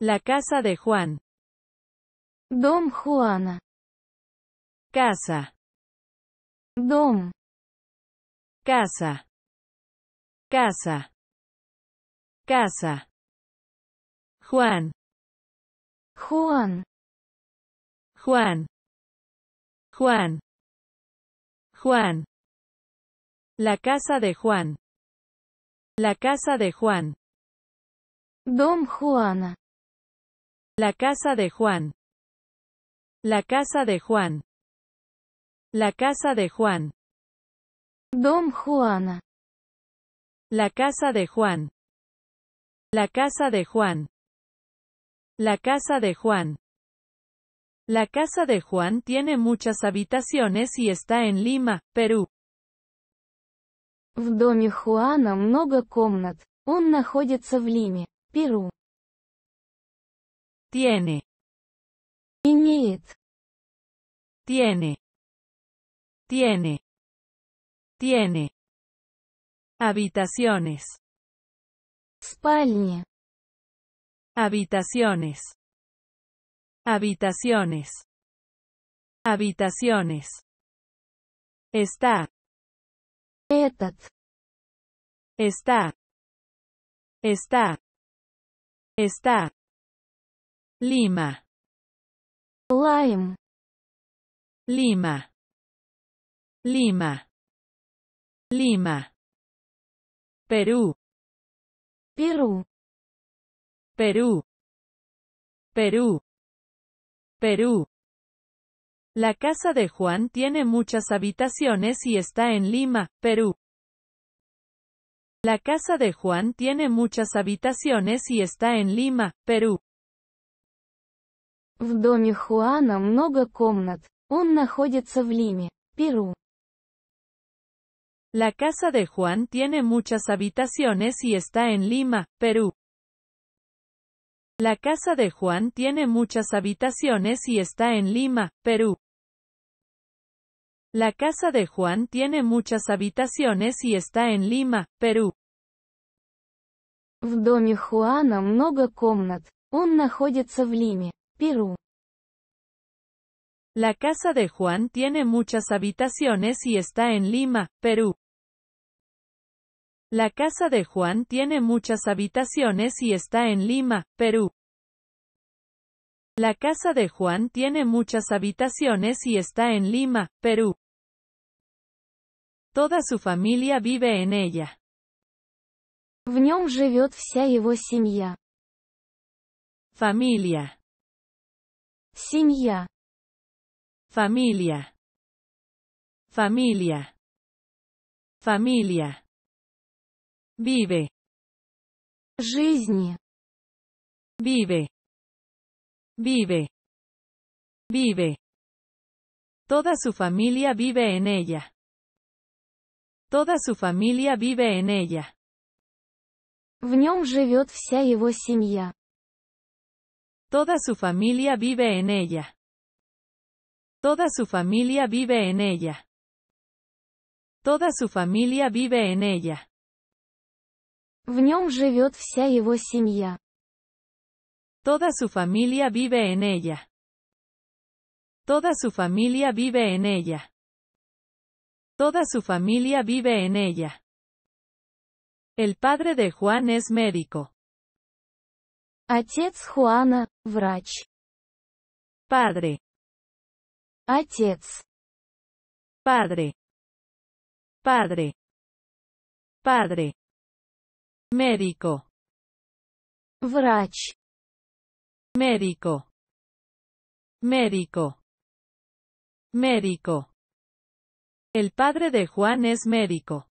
La casa de Juan. dom Juana. Casa. dom Casa. Casa. Casa. Juan. Juan. Juan. Juan. Juan. La casa de Juan. La casa de Juan. Dom Juana. La casa de Juan. La casa de Juan. La casa de Juan. Dom Juana. La casa de Juan. La casa de Juan. La casa de Juan. La casa de Juan tiene muchas habitaciones y está en Lima, Perú. В доме Хуана много комнат. Он находится в Лиме, Перу. Tiene. Tiene. Tiene. Tiene. Habitaciones. españa Habitaciones. Habitaciones. Habitaciones. Está. Этот. Está. Está. Está. Lima. Lima. Lima. Lima. Perú. Perú. Perú. Perú. La casa de Juan tiene muchas habitaciones y está en Lima, Perú. La casa de Juan tiene muchas habitaciones y está en Lima, Perú. В доме Хуана много комнат. Он находится в Лиме, Перу. La casa de Juan tiene muchas habitaciones y está en Lima, Perú. La casa de Juan tiene muchas habitaciones y está en Lima, Perú. La casa de Juan tiene muchas habitaciones y está en Lima, Perú. В доме Хуана много комнат. Он находится в Лиме, Perú. La casa de Juan tiene muchas habitaciones y está en Lima, Perú. La casa de Juan tiene muchas habitaciones y está en Lima, Perú. La casa de Juan tiene muchas habitaciones y está en Lima, Perú. Toda su familia vive en ella. Familia. Семья. Familia. Familia. Familia. Vive. Жизни. Vive. Vive. Vive. Toda su familia vive en ella. Toda su familia vive en ella. В нем живет вся его семья. Toda su familia vive en ella. Toda su familia vive en ella. Toda su familia vive en ella. В Toda su familia vive en ella. Toda su familia vive en ella. Toda su familia vive en ella. El padre de Juan es médico. Отец Juana, vrach Padre. achets Padre. Padre. Padre. Médico. Vrach. Médico. Médico. Médico. El padre de Juan es médico.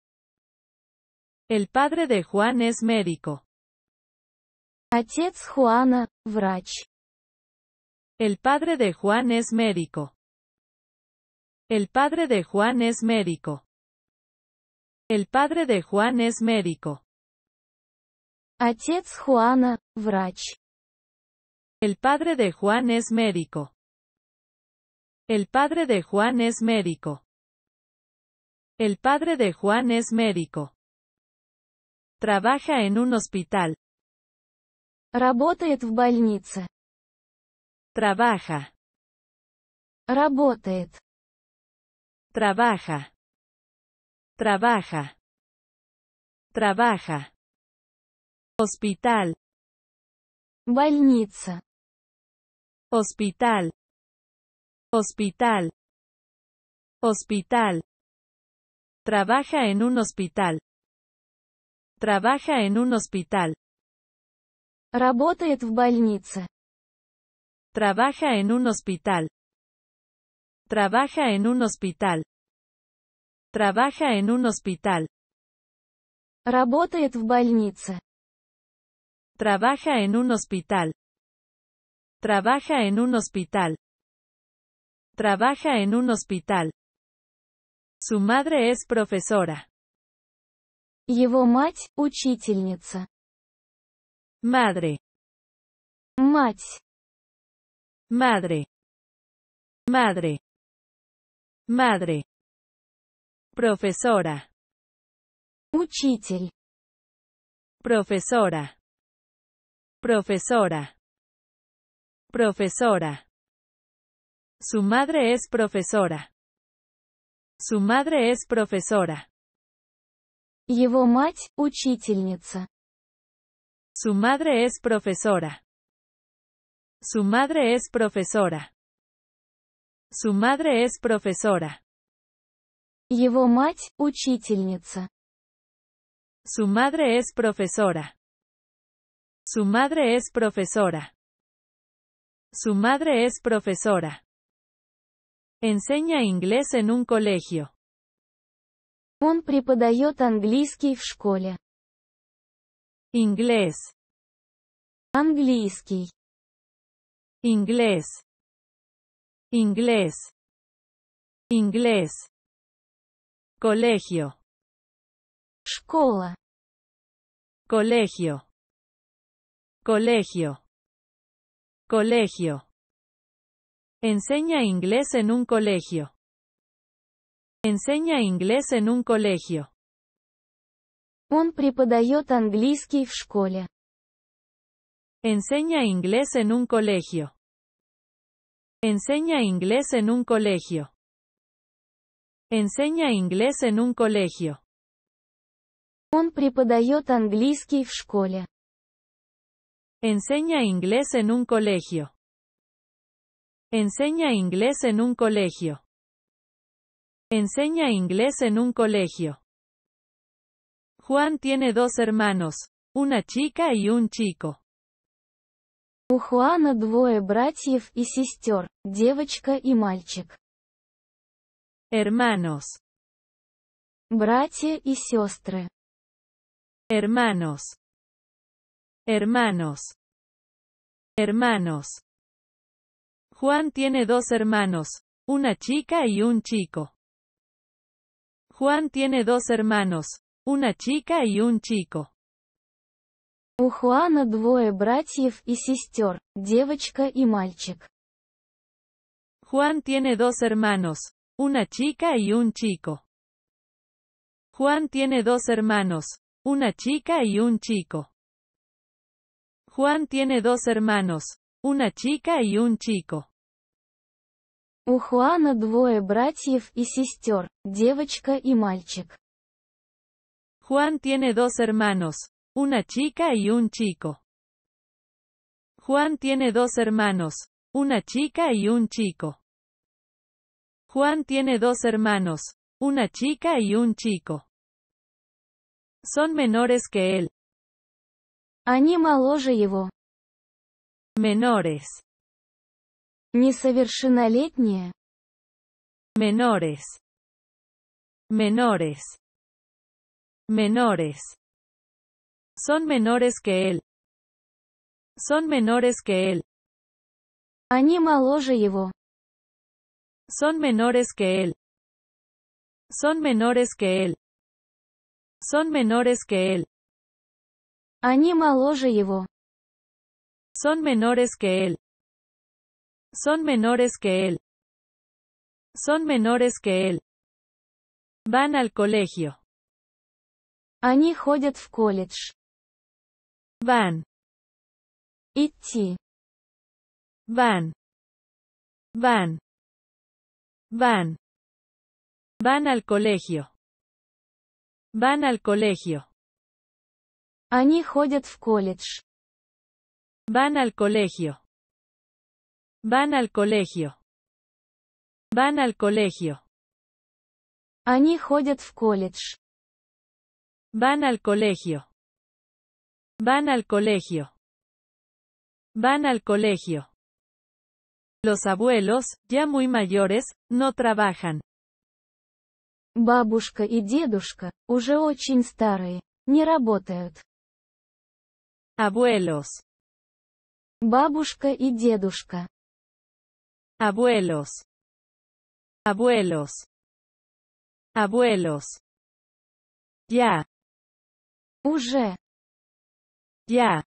El padre de Juan es médico. Juana, врач. El padre de Juan es médico. El padre de Juan es médico. El padre de Juan es médico. Juana, врач. El padre de Juan es médico. El padre de Juan es médico. El padre de Juan es médico. Trabaja en un hospital. Trabaja. Trabaja. Trabaja. Trabaja. Hospital. Hospital. Hospital. Hospital. Trabaja en un hospital. Trabaja en un hospital en un hospital Trabaja en un hospital. Trabaja en un hospital. Trabaja en un hospital. Trabaja en un hospital. Trabaja en un hospital. Trabaja en un hospital. Su madre es profesora. Его мать – учительница. Madre. Мать. Madre. Madre. Madre. Profesora. Учитель. Profesora. Profesora. Profesora. Su madre es profesora. Su madre es profesora. Его мать – учительница. Su madre es profesora. Su madre es profesora. Su madre es profesora. Его мать – учительница. Su madre es profesora. Su madre es profesora. Su madre es profesora. Enseña inglés en un colegio. Он преподает английский в школе. Inglés. Английский. Inglés. Inglés. Inglés. Colegio. Школа. Colegio. Colegio. Colegio. Enseña inglés en un colegio. Enseña inglés en un colegio. Он преподает английский в школе. Enseña inglés en un colegio. Enseña inglés en un colegio. Enseña inglés en un colegio. Он преподает английский в школе. Enseña inglés en un colegio. Enseña inglés en un colegio. Enseña inglés en un colegio. Juan tiene dos hermanos, una chica y un chico. У Хуана двое братьев и сестер, девочка и мальчик. Hermanos. Братья и сестры. Hermanos. Hermanos. Hermanos. Juan tiene dos hermanos, una chica y un chico. Juan tiene dos hermanos, una chica y un chico. У Хуана двое братьев и сестер, девочка и мальчик. Juan tiene dos hermanos, una chica y un chico. Juan tiene dos hermanos, una chica y un chico. Juan tiene dos hermanos, una chica y un chico. У Хуана двое братьев и сестер, девочка и мальчик. Juan tiene dos hermanos, una chica y un chico. Juan tiene dos hermanos, una chica y un chico. Juan tiene dos hermanos, una chica y un chico. Son menores que él. Они моложе его. Menores. Несовершеннолетние. Menores. Menores menores. Son menores que él. Son menores que él. Они моложе его. Son menores que él. Son menores que él. Son menores que él. Они los его. Son menores que él. Son menores que él. Son menores que él. Van al colegio. Они ходят в колледж. Вен. Идти. Вен. Вен. Van. Van al colegio. Van al colegio. Они ходят в колледж. Van al colegio. Van al colegio. Van al colegio. Они ходят в колледж. Van al colegio. Van al colegio. Van al colegio. Los abuelos, ya muy mayores, no trabajan. Бабушка y дедушка, уже очень старые, не работают. Abuelos. Бабушка y дедушка. Abuelos. Abuelos. Abuelos. Ya, ya.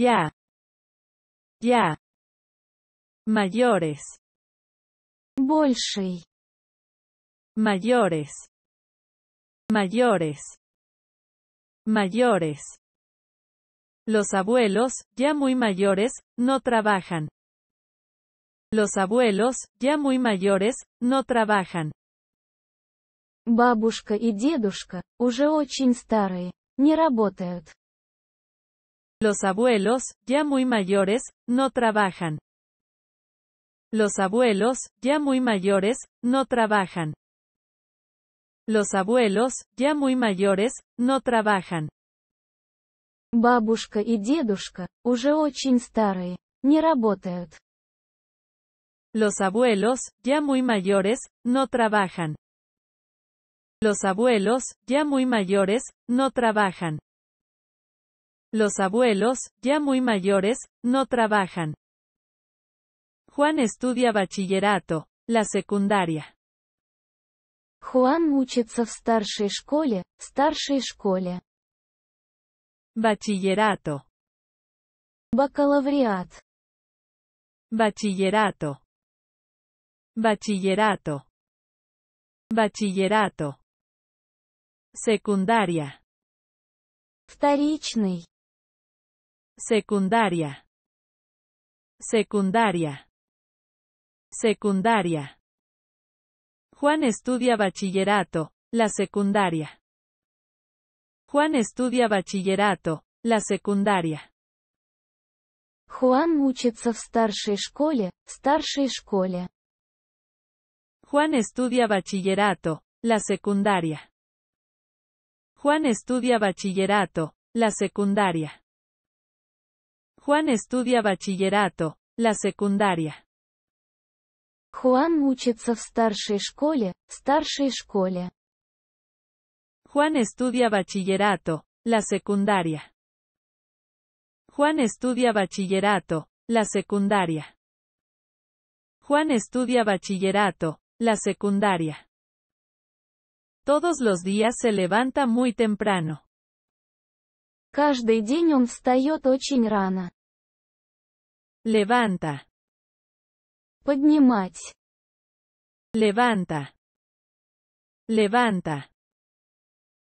Ya. Ya. Mayores. Больший. Mayores. Mayores. Mayores. Los abuelos, ya muy mayores, no trabajan. Los abuelos, ya muy mayores, no trabajan. Бабушка и дедушка, уже очень старые, не работают. Los abuelos, ya muy mayores, no trabajan. Los abuelos, ya muy mayores, no trabajan. Los abuelos, ya muy mayores, no trabajan. Бабушка и дедушка, уже очень старые, не работают. Los abuelos, ya muy mayores, no trabajan. Los abuelos, ya muy mayores, no trabajan. Los abuelos, ya muy mayores, no trabajan. Juan estudia bachillerato, la secundaria. Juan учится в старшей Bachillerato. Бакалавриат. Bachillerato. Bachillerato. Bachillerato. Secundaria. Вторичный. Secundaria. Secundaria. Secundaria. Juan estudia bachillerato, la secundaria. Juan estudia bachillerato, la secundaria. Juan учится в старшей школе, старшей Juan estudia bachillerato, la secundaria. Juan estudia bachillerato, la secundaria. Juan estudia bachillerato, la secundaria. Juan учится в старшей школе, старшей школе. Juan estudia bachillerato, la secundaria. Juan estudia bachillerato, la secundaria. Juan estudia bachillerato, la secundaria. Todos los días se levanta muy temprano. Каждый день он встает очень рано. Levanta. Поднимать. Levanta. Levanta.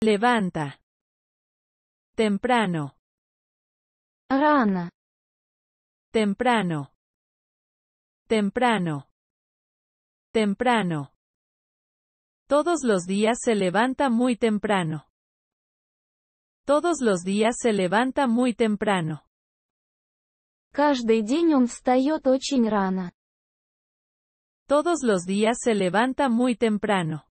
Levanta. Temprano. Рано. Temprano. Temprano. Temprano. Todos los días se levanta muy temprano. Todos los días se levanta muy temprano. Каждый день он встает очень рано. Todos los días se levanta muy temprano.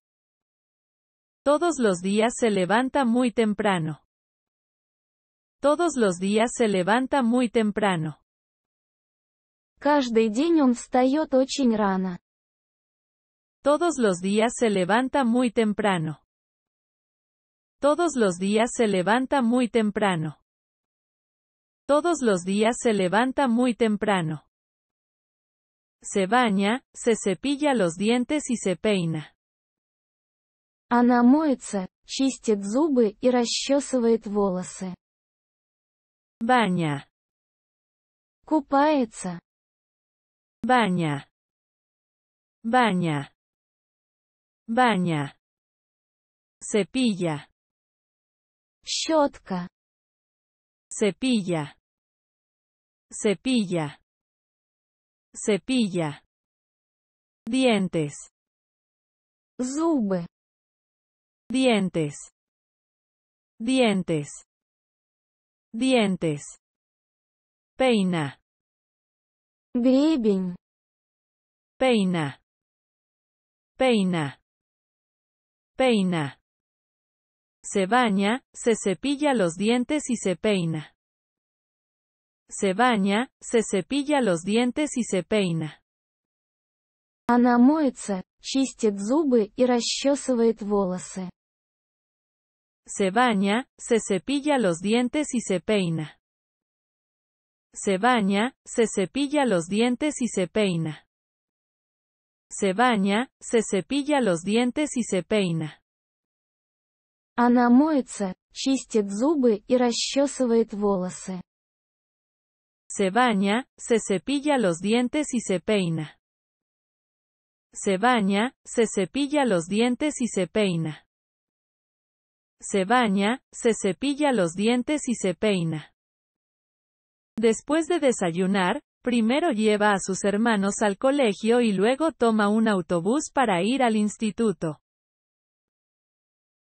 Todos los días se levanta muy temprano. Todos los días se levanta muy temprano. Todos los días se levanta muy temprano. Todos los días se levanta muy temprano. Todos los días se levanta muy temprano. Se baña, se cepilla los dientes y se peina. Она моется, чистит зубы и расчесывает волосы. Баня. Купается. Баня. Baña. Cepilla. Shotka. Cepilla. Cepilla. Cepilla. Dientes. Зубы. Dientes. Dientes. Dientes. Peina. Гребень. Peina. Peina. Se baña, se cepilla los dientes y se peina. Se baña, se cepilla los dientes y se peina. Она моется, чистит зубы и расчесывает волосы. Se baña, se cepilla los dientes y se peina. Se baña, se cepilla los dientes y se peina se baña, se cepilla los dientes y se peina. Она моется, чистит зубы и Se baña, se cepilla los dientes y se peina. Se baña, se cepilla los dientes y se peina. Se baña, se cepilla los dientes y se peina. Después de desayunar, Primero lleva a sus hermanos al colegio y luego toma un autobús para ir al instituto.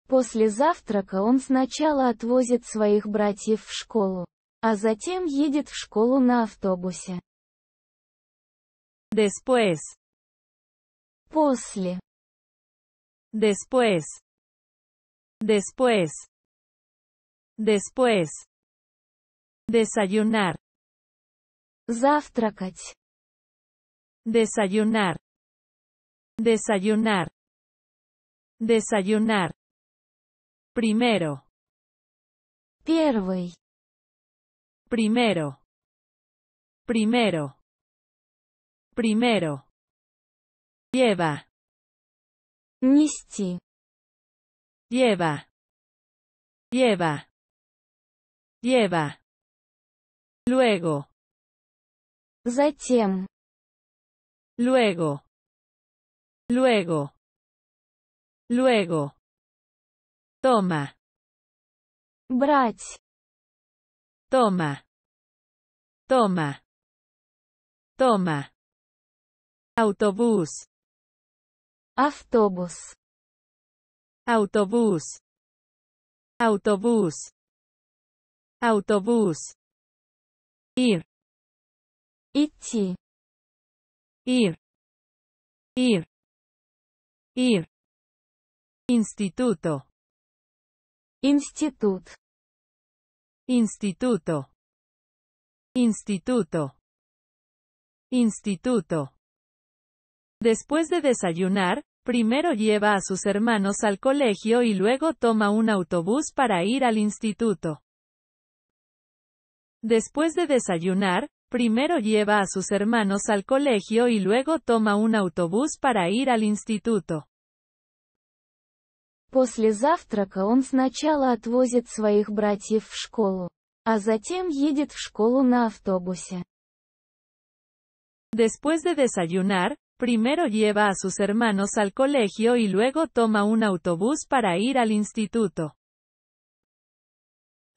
После завтрака он сначала отвозит своих братьев в школу, а затем едет в школу на автобусе. Después. После. Después. Después. Después. Desayunar. Desayunar. Desayunar. Desayunar. Primero. Primero. Primero. Primero. Lleva. Нести. Lleva. Lleva. Lleva. Luego. Затем. Luego. Luego. Luego. Toma. Брать. Toma. Toma. Toma. Autobús. autobús, Autobús. Autobús. Autobús. Ir. Ir. Ir. Ir. Instituto. instituto, Instituto. Instituto. Instituto. Después de desayunar, primero lleva a sus hermanos al colegio y luego toma un autobús para ir al instituto. Después de desayunar, Primero lleva a sus hermanos al colegio y luego toma un autobús para ir al instituto. Después de desayunar, primero lleva a sus hermanos al colegio y luego toma un autobús para ir al instituto.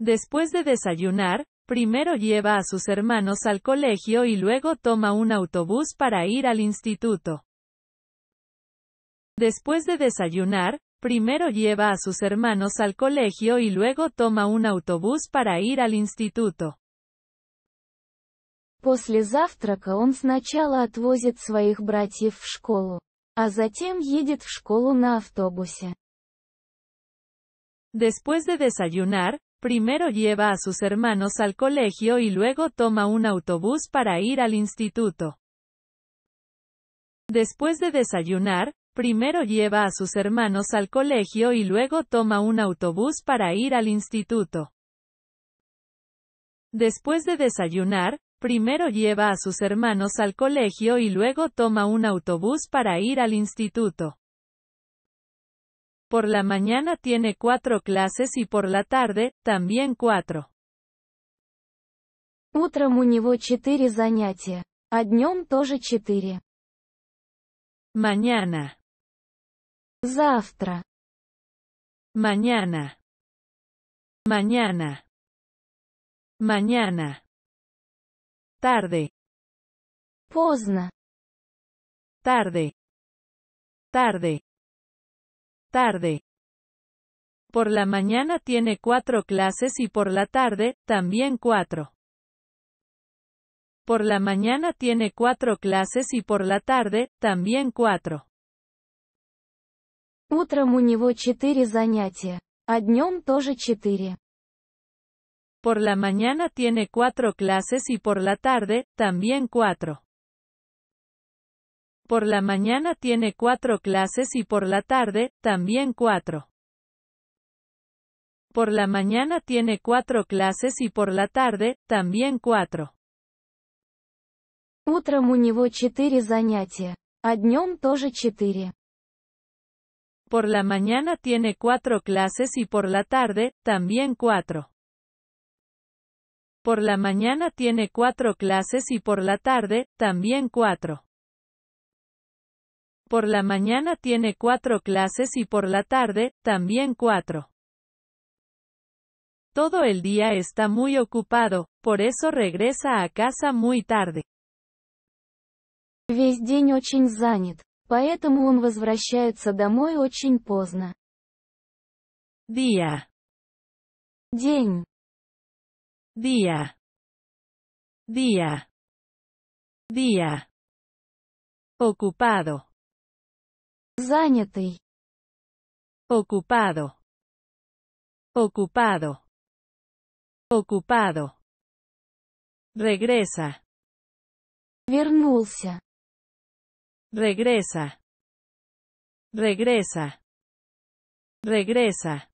Después de desayunar, Primero lleva a sus hermanos al colegio y luego toma un autobús para ir al instituto. Después de desayunar, primero lleva a sus hermanos al colegio y luego toma un autobús para ir al instituto. После сначала отвозит своих братьев школу, а затем едет Después de desayunar, Primero lleva a sus hermanos al colegio y luego toma un autobús para ir al instituto. Después de desayunar, primero lleva a sus hermanos al colegio y luego toma un autobús para ir al instituto. Después de desayunar, primero lleva a sus hermanos al colegio y luego toma un autobús para ir al instituto. Por la mañana tiene cuatro clases y por la tarde, también cuatro. Утром у него а днем тоже четыре. Mañana. Завтра. Mañana. Mañana. Mañana. Tarde. Pozna. Tarde. Tarde tarde. Por la mañana tiene cuatro clases y por la tarde, también cuatro. Por la mañana tiene cuatro clases y por la tarde, también cuatro. Por la mañana tiene cuatro clases y por la tarde, también cuatro. Por la mañana tiene cuatro clases y por la tarde, también cuatro. Por la mañana tiene cuatro clases y por la tarde, también cuatro. Утром у него четыре занятия, а днем Por la mañana tiene cuatro clases y por la tarde, también cuatro. Por la mañana tiene cuatro clases y por la tarde, también cuatro. Por la mañana tiene cuatro clases y por la tarde, también cuatro. Todo el día está muy ocupado, por eso regresa a casa muy tarde. Весь день очень поэтому он возвращается домой очень поздно. Día. Día. Día. Día. Ocupado ocupado, ocupado, ocupado. Regresa. Вернулся. Regresa. Regresa. Regresa.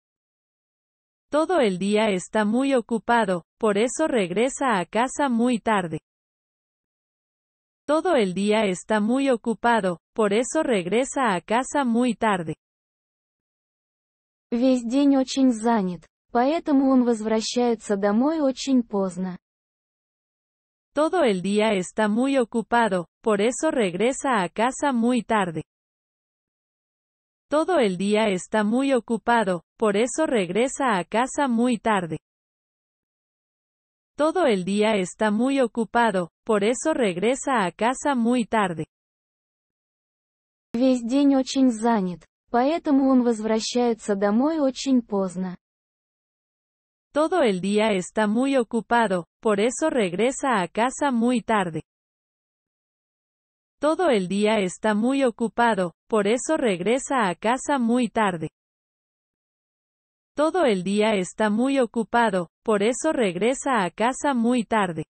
Todo el día está muy ocupado, por eso regresa a casa muy tarde. Todo el día está muy ocupado, por eso regresa a casa muy tarde. Весь занят, поэтому он возвращается домой очень поздно. Todo el día está muy ocupado, por eso regresa a casa muy tarde. Todo el día está muy ocupado, por eso regresa a casa muy tarde. Todo el día está muy ocupado, por eso regresa a casa muy tarde. Весь день поэтому он возвращается домой очень Todo el día está muy ocupado, por eso regresa a casa muy tarde. Todo el día está muy ocupado, por eso regresa a casa muy tarde. Todo el día está muy ocupado, por eso regresa a casa muy tarde.